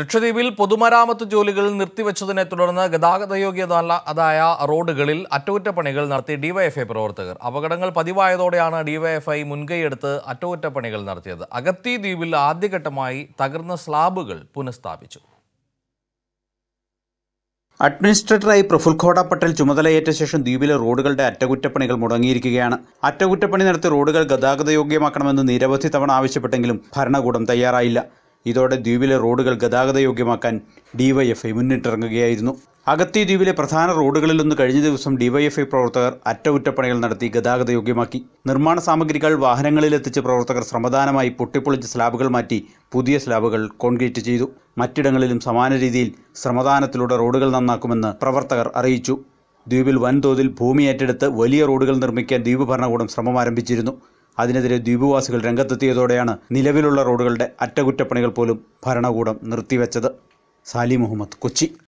ലക്ഷദ്വീപിൽ പൊതുമരാമത്ത് ജോലികൾ നിർത്തിവെച്ചതിനെ തുടർന്ന് ഗതാഗത യോഗ്യത അതായ റോഡുകളിൽ അറ്റകുറ്റപ്പണികൾ നടത്തി ഡിവൈഎഫ്ഐ പ്രവർത്തകർ അപകടങ്ങൾ പതിവായതോടെയാണ് ഡിവൈഎഫ്ഐ മുൻകൈയെടുത്ത് അറ്റകുറ്റപ്പണികൾ നടത്തിയത് അഗത്തി ദ്വീപിൽ ആദ്യഘട്ടമായി തകർന്ന സ്ലാബുകൾ പുനഃസ്ഥാപിച്ചു അഡ്മിനിസ്ട്രേറ്ററായി പ്രഫുൽ ഖോഡ പട്ടേൽ ചുമതലയേറ്റ ശേഷം ദ്വീപിലെ റോഡുകളുടെ അറ്റകുറ്റപ്പണികൾ മുടങ്ങിയിരിക്കുകയാണ് അറ്റകുറ്റപ്പണി നടത്തി റോഡുകൾ യോഗ്യമാക്കണമെന്ന് നിരവധി തവണ ആവശ്യപ്പെട്ടെങ്കിലും ഭരണകൂടം തയ്യാറായില്ല ഇതോടെ ദ്വീപിലെ റോഡുകൾ ഗതാഗതയോഗ്യമാക്കാൻ ഡിവൈഎഫ്ഐ മുന്നിട്ടിറങ്ങുകയായിരുന്നു അഗത്തി ദ്വീപിലെ പ്രധാന റോഡുകളിലൊന്ന് കഴിഞ്ഞ ദിവസം ഡിവൈഎഫ്ഐ പ്രവർത്തകർ അറ്റകുറ്റപ്പണികൾ നടത്തി ഗതാഗതയോഗ്യമാക്കി നിർമ്മാണ സാമഗ്രികൾ വാഹനങ്ങളിലെത്തിച്ച് പ്രവർത്തകർ ശ്രമദാനമായി പൊട്ടിപ്പൊളിച്ച് സ്ലാബുകൾ മാറ്റി പുതിയ സ്ലാബുകൾ കോൺക്രീറ്റ് ചെയ്തു മറ്റിടങ്ങളിലും സമാന രീതിയിൽ ശ്രമദാനത്തിലൂടെ റോഡുകൾ നന്നാക്കുമെന്ന് പ്രവർത്തകർ അറിയിച്ചു ദ്വീപിൽ വൻതോതിൽ ഭൂമി ഏറ്റെടുത്ത് വലിയ റോഡുകൾ നിർമ്മിക്കാൻ ദ്വീപ് ഭരണകൂടം ശ്രമം ആരംഭിച്ചിരുന്നു അതിനെതിരെ ദ്വീപുവാസികൾ രംഗത്തെത്തിയതോടെയാണ് നിലവിലുള്ള റോഡുകളുടെ അറ്റകുറ്റപ്പണികൾ പോലും ഭരണകൂടം നിർത്തിവെച്ചത് സാലി മുഹമ്മദ് കൊച്ചി